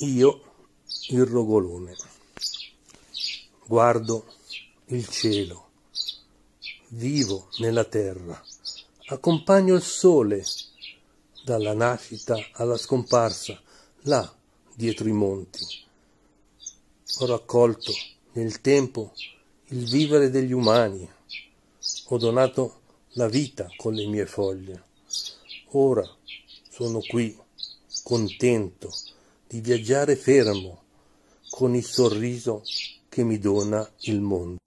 Io, il rogolone, guardo il cielo, vivo nella terra, accompagno il sole dalla nascita alla scomparsa, là dietro i monti. Ho raccolto nel tempo il vivere degli umani, ho donato la vita con le mie foglie. Ora sono qui, contento, di viaggiare fermo con il sorriso che mi dona il mondo.